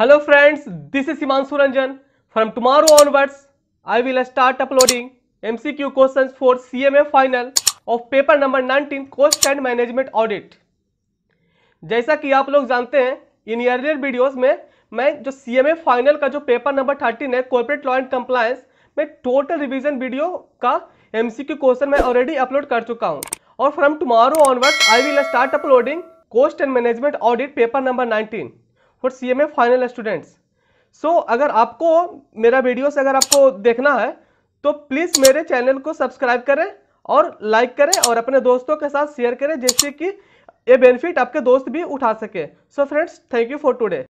hello friends this is Himanshu Ranjan from tomorrow onwards I will start uploading MCQ questions for CMA final of paper number 19 cost and management audit जैसा कि आप लोग जानते हैं in earlier videos में मैं जो सी एम ए फाइनल का जो पेपर नंबर थर्टीन है कॉर्पोरेट लॉ एंड कंप्लायंस में टोटल रिविजन वीडियो का एम सी क्यू क्वेश्चन मैं ऑलरेडी अपलोड कर चुका हूँ और from tomorrow onwards I will start uploading cost and management audit paper number nineteen for C M A final students so अगर आपको मेरा से अगर आपको देखना है तो प्लीज़ मेरे चैनल को सब्सक्राइब करें और लाइक करें और अपने दोस्तों के साथ शेयर करें जिससे कि ये बेनिफिट आपके दोस्त भी उठा सके so friends thank you for today